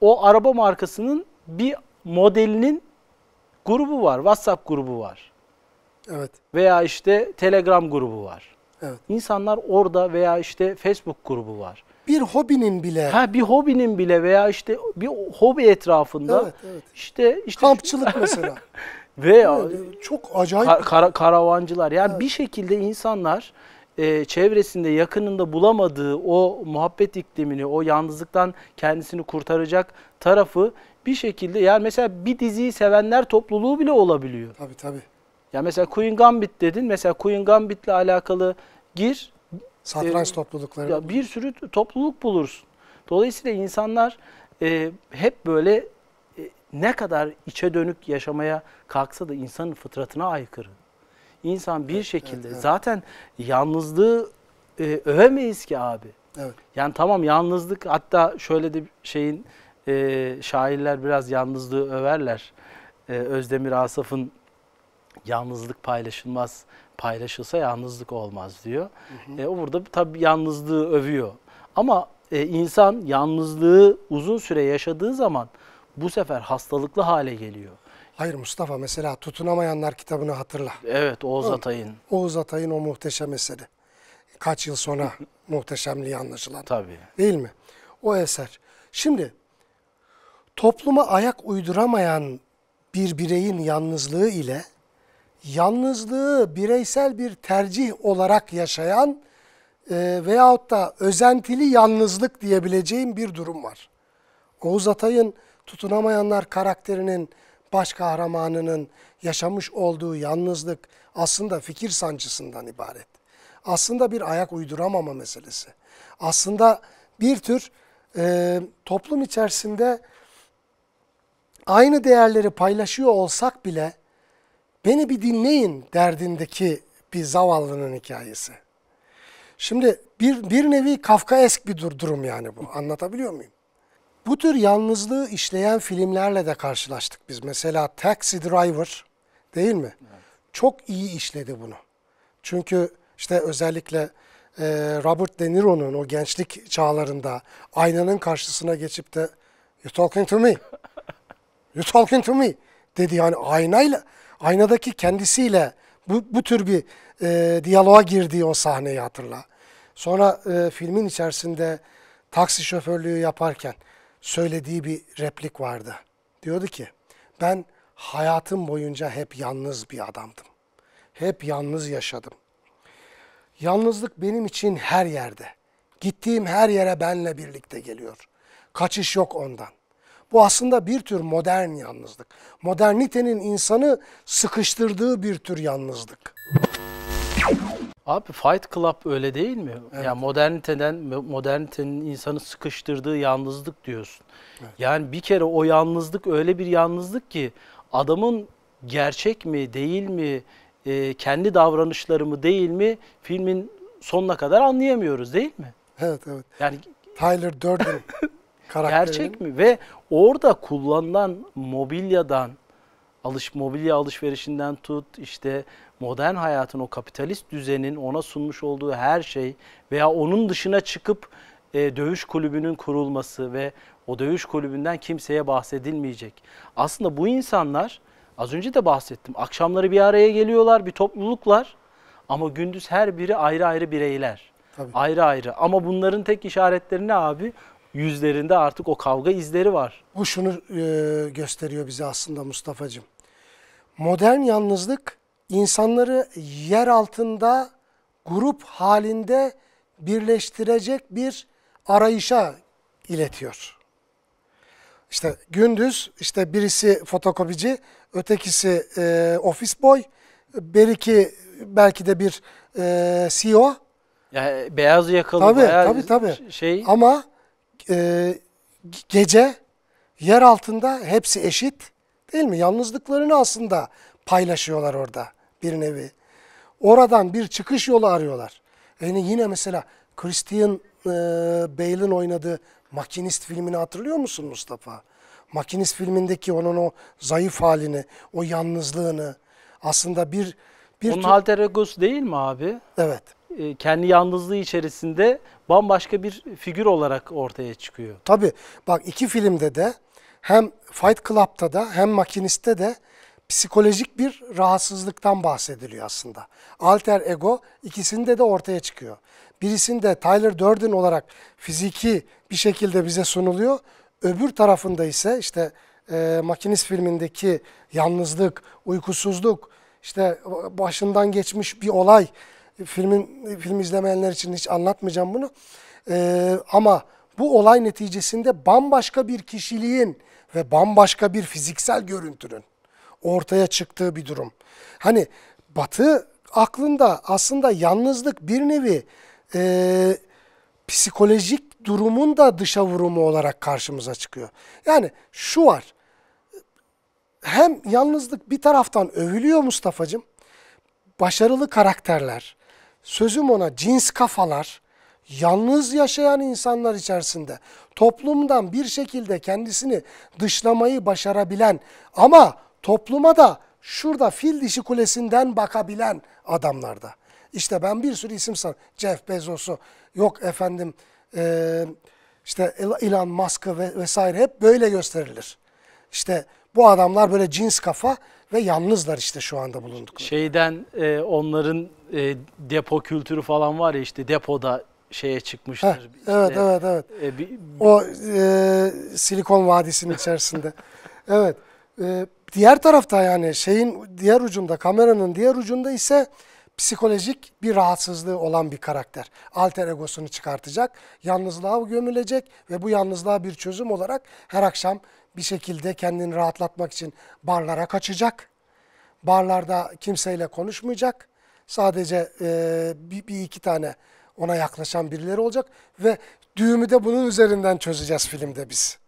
O araba markasının bir modelinin grubu var, WhatsApp grubu var. Evet. Veya işte Telegram grubu var. Evet. İnsanlar orada veya işte Facebook grubu var. Bir hobinin bile. Ha bir hobinin bile veya işte bir hobi etrafında. Evet, evet. İşte işte kampçılık mesela. veya evet, çok acayip kar, kara, karavancılar. Yani evet. bir şekilde insanlar e, çevresinde yakınında bulamadığı o muhabbet iklimini, o yalnızlıktan kendisini kurtaracak tarafı bir şekilde yani mesela bir diziyi sevenler topluluğu bile olabiliyor. Tabii tabii. Ya mesela Queen Gambit dedin. Mesela Queen Gambit'le alakalı gir. Satranç e, toplulukları. Ya bir sürü topluluk bulursun. Dolayısıyla insanlar e, hep böyle e, ne kadar içe dönük yaşamaya kalksa da insanın fıtratına aykırı. İnsan bir evet, şekilde evet, evet. zaten yalnızlığı e, övemeyiz ki abi. Evet. Yani tamam yalnızlık hatta şöyle de şeyin e, şairler biraz yalnızlığı överler. E, Özdemir Asaf'ın yalnızlık paylaşılmaz, paylaşılsa yalnızlık olmaz diyor. Hı hı. E, o burada tabii yalnızlığı övüyor. Ama e, insan yalnızlığı uzun süre yaşadığı zaman bu sefer hastalıklı hale geliyor. Hayır Mustafa mesela Tutunamayanlar kitabını hatırla. Evet Oğuz Atay'ın. Oğuz Atay'ın o muhteşem eseri. Kaç yıl sonra muhteşemliği anlaşılan. Tabii. Değil mi? O eser. Şimdi topluma ayak uyduramayan bir bireyin yalnızlığı ile yalnızlığı bireysel bir tercih olarak yaşayan e, veyahut da özentili yalnızlık diyebileceğim bir durum var. Oğuz Atay'ın Tutunamayanlar karakterinin baş kahramanının yaşamış olduğu yalnızlık aslında fikir sancısından ibaret. Aslında bir ayak uyduramama meselesi. Aslında bir tür e, toplum içerisinde aynı değerleri paylaşıyor olsak bile beni bir dinleyin derdindeki bir zavallının hikayesi. Şimdi bir, bir nevi Kafkaesk bir dur durum yani bu. Anlatabiliyor muyum? Bu tür yalnızlığı işleyen filmlerle de karşılaştık biz. Mesela Taxi Driver değil mi? Evet. Çok iyi işledi bunu. Çünkü işte özellikle e, Robert De Niro'nun o gençlik çağlarında aynanın karşısına geçip de You talking to me? You talking to me? Dedi yani aynayla, aynadaki kendisiyle bu, bu tür bir e, diyaloğa girdiği o sahneyi hatırla. Sonra e, filmin içerisinde taksi şoförlüğü yaparken söylediği bir replik vardı. Diyordu ki ben hayatım boyunca hep yalnız bir adamdım. Hep yalnız yaşadım. Yalnızlık benim için her yerde. Gittiğim her yere benle birlikte geliyor. Kaçış yok ondan. Bu aslında bir tür modern yalnızlık. Modernitenin insanı sıkıştırdığı bir tür yalnızlık. Abi Fight Club öyle değil mi? Evet. Yani moderniteden modernitenin insanı sıkıştırdığı yalnızlık diyorsun. Evet. Yani bir kere o yalnızlık öyle bir yalnızlık ki adamın gerçek mi değil mi e, kendi davranışları mı değil mi filmin sonuna kadar anlayamıyoruz değil mi? Evet evet. Yani Tyler Durden Karakterin. Gerçek mi? Ve orada kullanılan mobilyadan, alış mobilya alışverişinden tut işte modern hayatın o kapitalist düzenin ona sunmuş olduğu her şey veya onun dışına çıkıp e, dövüş kulübünün kurulması ve o dövüş kulübünden kimseye bahsedilmeyecek. Aslında bu insanlar az önce de bahsettim. Akşamları bir araya geliyorlar, bir topluluklar ama gündüz her biri ayrı ayrı bireyler. Tabii. Ayrı ayrı ama bunların tek işaretleri ne abi? yüzlerinde artık o kavga izleri var. Bu şunu e, gösteriyor bize aslında Mustafa'cığım. Modern yalnızlık insanları yer altında grup halinde birleştirecek bir arayışa iletiyor. İşte gündüz işte birisi fotokopici, ötekisi e, ofis boy, belki belki de bir e, CEO. Yani e, beyaz yakalı tabii, bayağı tabii, tabii. şey. Ama e, gece yer altında hepsi eşit değil mi? Yalnızlıklarını aslında paylaşıyorlar orada bir nevi. Oradan bir çıkış yolu arıyorlar. Yani yine mesela Christian e, Bale'ın oynadığı Makinist filmini hatırlıyor musun Mustafa? Makinist filmindeki onun o zayıf halini, o yalnızlığını aslında bir... bir Onun alter egosu değil mi abi? Evet. E, kendi yalnızlığı içerisinde bambaşka bir figür olarak ortaya çıkıyor. Tabii bak iki filmde de hem Fight Club'ta da hem Makinist'te de psikolojik bir rahatsızlıktan bahsediliyor aslında. Alter ego ikisinde de ortaya çıkıyor. Birisinde Tyler Durden olarak fiziki bir şekilde bize sunuluyor. Öbür tarafında ise işte e, Makinist filmindeki yalnızlık, uykusuzluk, işte başından geçmiş bir olay Filmin film izlemeyenler için hiç anlatmayacağım bunu. Ee, ama bu olay neticesinde bambaşka bir kişiliğin ve bambaşka bir fiziksel görüntünün ortaya çıktığı bir durum. Hani Batı aklında aslında yalnızlık bir nevi e, psikolojik durumun da dışa vurumu olarak karşımıza çıkıyor. Yani şu var. Hem yalnızlık bir taraftan övülüyor Mustafa'cığım. Başarılı karakterler, sözüm ona cins kafalar, yalnız yaşayan insanlar içerisinde toplumdan bir şekilde kendisini dışlamayı başarabilen ama topluma da şurada fil dişi kulesinden bakabilen adamlarda. İşte ben bir sürü isim san Jeff Bezos'u, yok efendim e, işte Elon Musk'ı ve, vesaire hep böyle gösterilir. İşte bu adamlar böyle cins kafa ve yalnızlar işte şu anda bulundukları. Şeyden e, onların e, depo kültürü falan var ya işte depoda şeye çıkmıştır. Heh, işte, evet evet evet. E, bir, o e, Silikon Vadisi'nin içerisinde. evet. E, diğer tarafta yani şeyin diğer ucunda kameranın diğer ucunda ise psikolojik bir rahatsızlığı olan bir karakter. Alter egosunu çıkartacak, yalnızlığa gömülecek ve bu yalnızlığa bir çözüm olarak her akşam bir şekilde kendini rahatlatmak için barlara kaçacak. Barlarda kimseyle konuşmayacak. Sadece e, bir, bir iki tane ona yaklaşan birileri olacak ve düğümü de bunun üzerinden çözeceğiz filmde biz.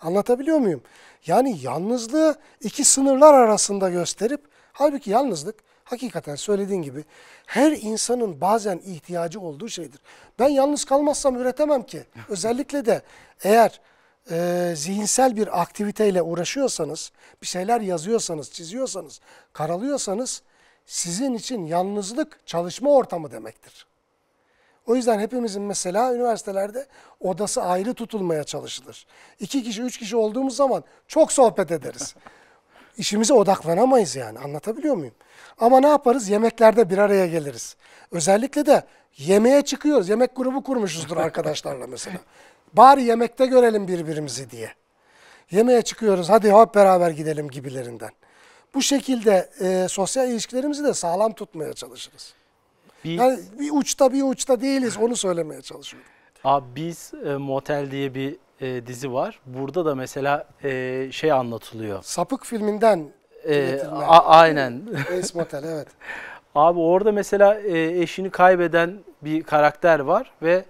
Anlatabiliyor muyum? Yani yalnızlığı iki sınırlar arasında gösterip halbuki yalnızlık hakikaten söylediğin gibi her insanın bazen ihtiyacı olduğu şeydir. Ben yalnız kalmazsam üretemem ki. Özellikle de eğer e, zihinsel bir aktiviteyle uğraşıyorsanız, bir şeyler yazıyorsanız, çiziyorsanız, karalıyorsanız sizin için yalnızlık çalışma ortamı demektir. O yüzden hepimizin mesela üniversitelerde odası ayrı tutulmaya çalışılır. İki kişi, üç kişi olduğumuz zaman çok sohbet ederiz. İşimize odaklanamayız yani anlatabiliyor muyum? Ama ne yaparız? Yemeklerde bir araya geliriz. Özellikle de yemeğe çıkıyoruz. Yemek grubu kurmuşuzdur arkadaşlarla mesela. Bari yemekte görelim birbirimizi diye. Yemeğe çıkıyoruz, hadi hep beraber gidelim gibilerinden. Bu şekilde e, sosyal ilişkilerimizi de sağlam tutmaya çalışırız. Bir, yani bir uçta bir uçta değiliz, onu söylemeye çalışıyorum. Abi biz e, Motel diye bir e, dizi var. Burada da mesela e, şey anlatılıyor. Sapık filminden e, a- aynen. Ace Motel evet. Abi orada mesela e, eşini kaybeden bir karakter var ve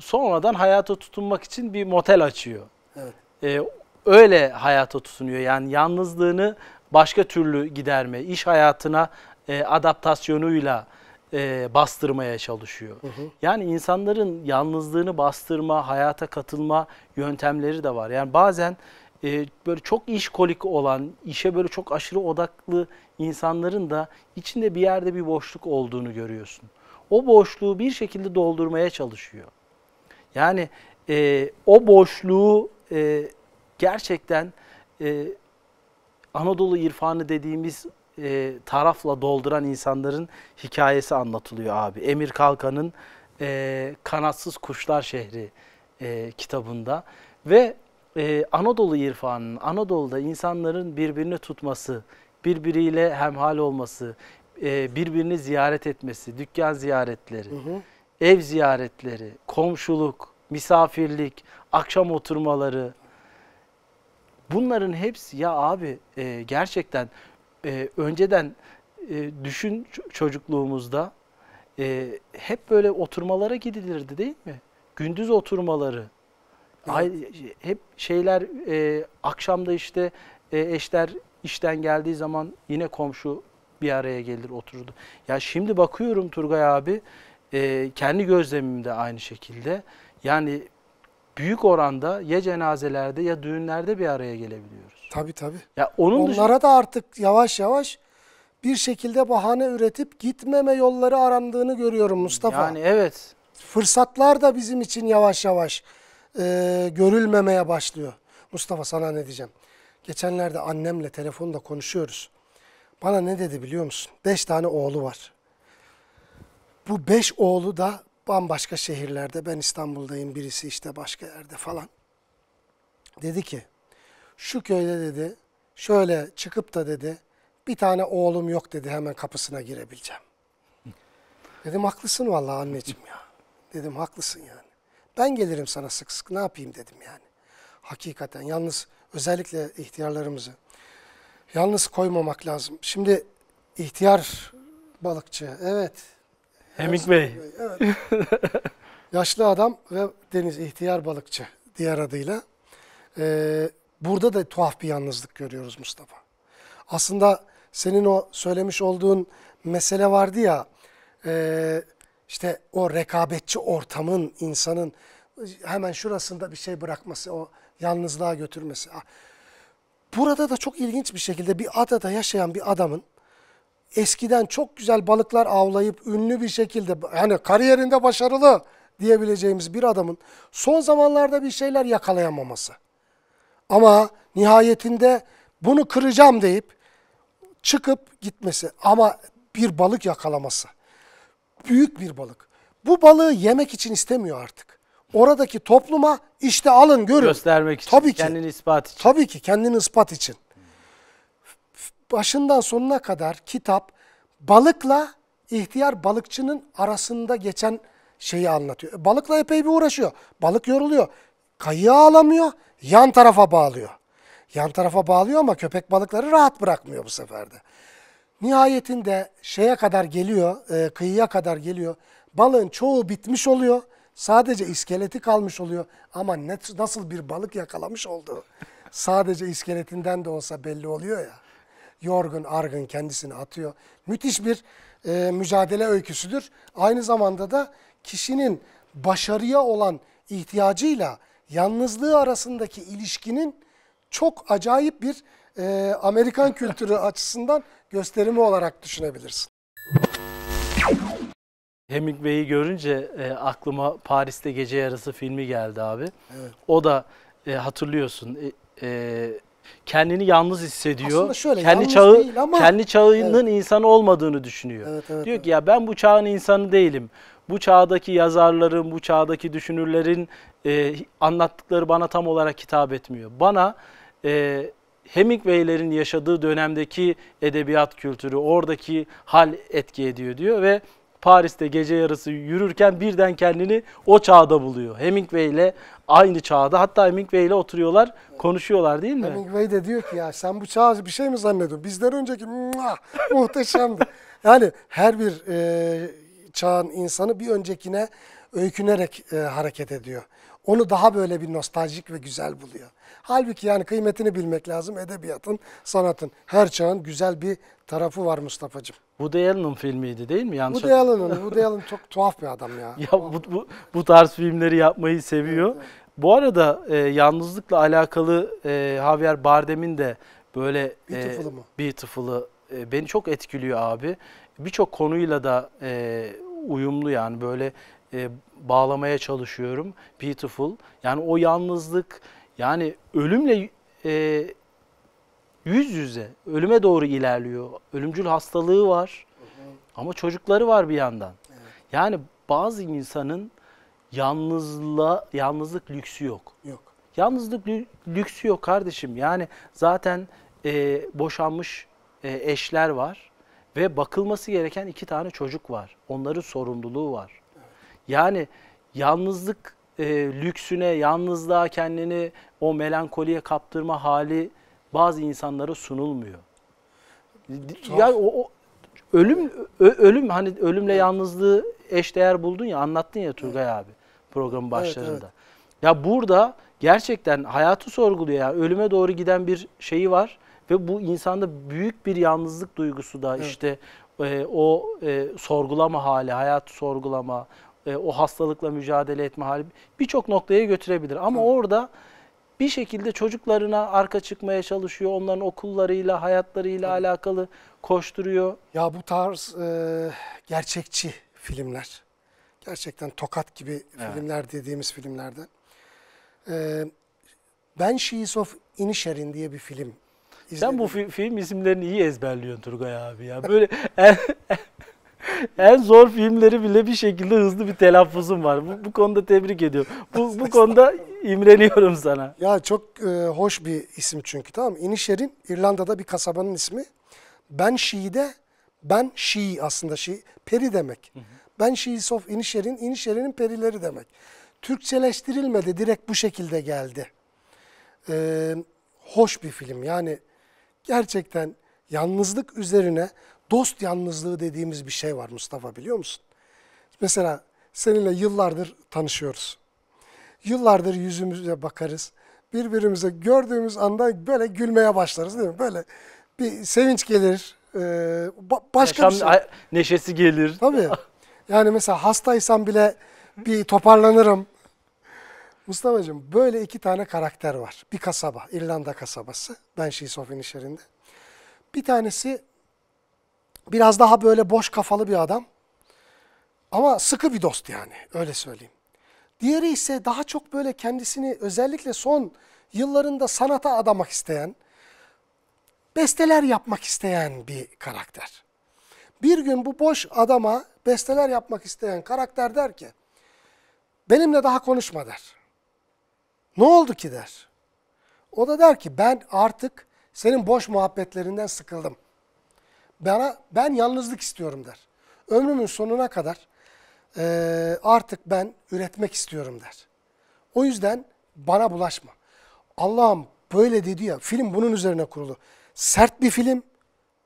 sonradan hayata tutunmak için bir motel açıyor. Evet. E, öyle hayata tutunuyor. Yani yalnızlığını başka türlü giderme, iş hayatına e, adaptasyonuyla e, bastırmaya çalışıyor. Hı hı. Yani insanların yalnızlığını bastırma, hayata katılma yöntemleri de var. Yani bazen e, böyle çok iş kolik olan, işe böyle çok aşırı odaklı insanların da içinde bir yerde bir boşluk olduğunu görüyorsun. O boşluğu bir şekilde doldurmaya çalışıyor. Yani e, o boşluğu e, gerçekten e, Anadolu irfanı dediğimiz e, tarafla dolduran insanların hikayesi anlatılıyor abi. Emir Kalkan'ın e, Kanatsız Kuşlar Şehri e, kitabında ve e, Anadolu irfanının, Anadolu'da insanların birbirini tutması, birbiriyle hemhal olması, e, birbirini ziyaret etmesi, dükkan ziyaretleri, hı hı. ev ziyaretleri, komşuluk, misafirlik, akşam oturmaları. Bunların hepsi ya abi e, gerçekten e, önceden e, düşün çocukluğumuzda e, hep böyle oturmalara gidilirdi değil mi? Gündüz oturmaları, Ay, şey, hep şeyler e, akşamda işte e, eşler işten geldiği zaman yine komşu bir araya gelir otururdu. Ya şimdi bakıyorum Turgay abi e, kendi gözlemimde aynı şekilde yani büyük oranda ya cenazelerde ya düğünlerde bir araya gelebiliyoruz. Tabii tabii. Ya onun Onlara da artık yavaş yavaş bir şekilde bahane üretip gitmeme yolları arandığını görüyorum Mustafa. Yani evet. Fırsatlar da bizim için yavaş yavaş e, görülmemeye başlıyor. Mustafa sana ne diyeceğim? Geçenlerde annemle telefonda konuşuyoruz. Bana ne dedi biliyor musun? Beş tane oğlu var. Bu beş oğlu da bambaşka şehirlerde. Ben İstanbul'dayım, birisi işte başka yerde falan. Dedi ki, şu köyde dedi, şöyle çıkıp da dedi, bir tane oğlum yok dedi hemen kapısına girebileceğim. Dedim haklısın vallahi anneciğim ya. Dedim haklısın yani. Ben gelirim sana sık sık ne yapayım dedim yani. Hakikaten yalnız özellikle ihtiyarlarımızı yalnız koymamak lazım. Şimdi ihtiyar balıkçı evet. Hemik Bey. Evet. Yaşlı adam ve deniz ihtiyar balıkçı diğer adıyla. Ee, burada da tuhaf bir yalnızlık görüyoruz Mustafa. Aslında senin o söylemiş olduğun mesele vardı ya, e, işte o rekabetçi ortamın insanın hemen şurasında bir şey bırakması, o yalnızlığa götürmesi. Ah. Burada da çok ilginç bir şekilde bir adada yaşayan bir adamın eskiden çok güzel balıklar avlayıp ünlü bir şekilde yani kariyerinde başarılı diyebileceğimiz bir adamın son zamanlarda bir şeyler yakalayamaması. Ama nihayetinde bunu kıracağım deyip çıkıp gitmesi ama bir balık yakalaması büyük bir balık. Bu balığı yemek için istemiyor artık. Oradaki topluma işte alın görün. Göstermek için, Tabii ki. kendini ispat için. Tabii ki kendini ispat için. Başından sonuna kadar kitap balıkla ihtiyar balıkçının arasında geçen şeyi anlatıyor. Balıkla epey bir uğraşıyor. Balık yoruluyor. Kayığı alamıyor, yan tarafa bağlıyor. Yan tarafa bağlıyor ama köpek balıkları rahat bırakmıyor bu seferde. Nihayetinde şeye kadar geliyor, e, kıyıya kadar geliyor. Balığın çoğu bitmiş oluyor. Sadece iskeleti kalmış oluyor. Ama ne, nasıl bir balık yakalamış oldu? sadece iskeletinden de olsa belli oluyor ya. Yorgun, argın kendisini atıyor. Müthiş bir e, mücadele öyküsüdür. Aynı zamanda da kişinin başarıya olan ihtiyacıyla yalnızlığı arasındaki ilişkinin çok acayip bir e, Amerikan kültürü açısından gösterimi olarak düşünebilirsin. Hemingway'i görünce e, aklıma Paris'te Gece Yarısı filmi geldi abi. Evet. O da e, hatırlıyorsun e, e, kendini yalnız hissediyor. Aslında şöyle kendi yalnız çağı, değil ama. Kendi çağının evet. insanı olmadığını düşünüyor. Evet, evet, Diyor ki ya ben bu çağın insanı değilim. Bu çağdaki yazarların, bu çağdaki düşünürlerin e, anlattıkları bana tam olarak hitap etmiyor. Bana e, Hemingway'lerin yaşadığı dönemdeki edebiyat kültürü, oradaki hal etki ediyor diyor ve Paris'te gece yarısı yürürken birden kendini o çağda buluyor. Hemingway ile aynı çağda. Hatta Hemingway ile oturuyorlar, konuşuyorlar değil mi? Hemingway de diyor ki ya sen bu çağ bir şey mi zannediyorsun? Bizden önceki muhteşemdi. Yani her bir e, çağın insanı bir öncekine öykünerek e, hareket ediyor. Onu daha böyle bir nostaljik ve güzel buluyor. Halbuki yani kıymetini bilmek lazım edebiyatın, sanatın. Her çağın güzel bir tarafı var Mustafa'cığım. Woody Allen'ın filmiydi değil mi? Yanlış Woody Allen'ın. Woody Allen çok tuhaf bir adam ya. ya bu, bu, bu tarz filmleri yapmayı seviyor. Evet, evet. Bu arada e, yalnızlıkla alakalı e, Javier Bardem'in de böyle e, Beautiful'ı e, Beautiful'ı e, beni çok etkiliyor abi. Birçok konuyla da e, uyumlu yani böyle e, bağlamaya çalışıyorum. Beautiful. Yani o yalnızlık yani ölümle e, yüz yüze, ölüme doğru ilerliyor. Ölümcül hastalığı var ama çocukları var bir yandan. Yani bazı insanın yalnızla yalnızlık lüksü yok. Yok. Yalnızlık lüksü yok kardeşim. Yani zaten e, boşanmış e, eşler var ve bakılması gereken iki tane çocuk var. Onların sorumluluğu var. Evet. Yani yalnızlık e, lüksüne, yalnızlığa kendini o melankoliye kaptırma hali bazı insanlara sunulmuyor. Tuhaf. Ya o, o ölüm ö, ölüm hani ölümle evet. yalnızlığı eşdeğer buldun ya anlattın ya Turgay evet. abi programın başlarında. Evet, evet. Ya burada gerçekten hayatı sorguluyor ya ölüme doğru giden bir şeyi var ve bu insanda büyük bir yalnızlık duygusu da evet. işte e, o e, sorgulama hali, hayatı sorgulama, e, o hastalıkla mücadele etme hali birçok noktaya götürebilir. Ama Hı. orada bir şekilde çocuklarına arka çıkmaya çalışıyor. Onların okullarıyla, hayatlarıyla Hı. alakalı koşturuyor. Ya bu tarz e, gerçekçi filmler, gerçekten tokat gibi evet. filmler dediğimiz filmlerden. E, Banshees of Inisherin diye bir film İzledim. Sen bu fi film isimlerini iyi ezberliyorsun Turgay abi ya. Böyle en zor filmleri bile bir şekilde hızlı bir telaffuzum var. Bu, bu konuda tebrik ediyorum. Bu, bu konuda imreniyorum sana. Ya çok e, hoş bir isim çünkü tamam mı? İnişer'in İrlanda'da bir kasabanın ismi. Ben Şii'de ben Şii aslında Şii peri demek. Ben Şii's of İnişer'in İnişer'in perileri demek. Türkçeleştirilmedi direkt bu şekilde geldi. Ee, hoş bir film yani gerçekten yalnızlık üzerine dost yalnızlığı dediğimiz bir şey var Mustafa biliyor musun? Mesela seninle yıllardır tanışıyoruz. Yıllardır yüzümüze bakarız. Birbirimize gördüğümüz anda böyle gülmeye başlarız değil mi? Böyle bir sevinç gelir. E, başka Yaşam, bir şey. Neşesi gelir. Tabii. Yani mesela hastaysam bile bir toparlanırım. Mustafa'cığım böyle iki tane karakter var. Bir kasaba, İrlanda kasabası. Ben She's of Bir tanesi Biraz daha böyle boş kafalı bir adam. Ama sıkı bir dost yani öyle söyleyeyim. Diğeri ise daha çok böyle kendisini özellikle son yıllarında sanata adamak isteyen, besteler yapmak isteyen bir karakter. Bir gün bu boş adama besteler yapmak isteyen karakter der ki, benimle daha konuşma der. Ne oldu ki der. O da der ki ben artık senin boş muhabbetlerinden sıkıldım bana, ben yalnızlık istiyorum der. Ömrümün sonuna kadar e, artık ben üretmek istiyorum der. O yüzden bana bulaşma. Allah'ım böyle dedi ya, film bunun üzerine kurulu. Sert bir film,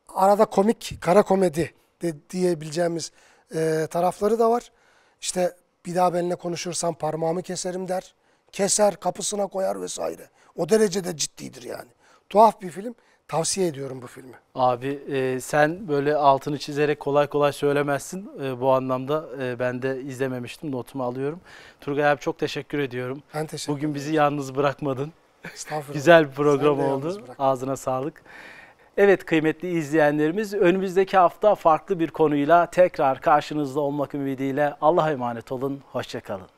arada komik, kara komedi de diyebileceğimiz e, tarafları da var. İşte bir daha benimle konuşursan parmağımı keserim der. Keser, kapısına koyar vesaire. O derecede ciddidir yani. Tuhaf bir film. Tavsiye ediyorum bu filmi. Abi e, sen böyle altını çizerek kolay kolay söylemezsin. E, bu anlamda e, ben de izlememiştim. Notumu alıyorum. Turgay abi çok teşekkür ediyorum. Ben teşekkür Bugün bizi yalnız bırakmadın. Estağfurullah. Güzel bir program oldu. Ağzına sağlık. Evet kıymetli izleyenlerimiz önümüzdeki hafta farklı bir konuyla tekrar karşınızda olmak ümidiyle Allah'a emanet olun. Hoşçakalın.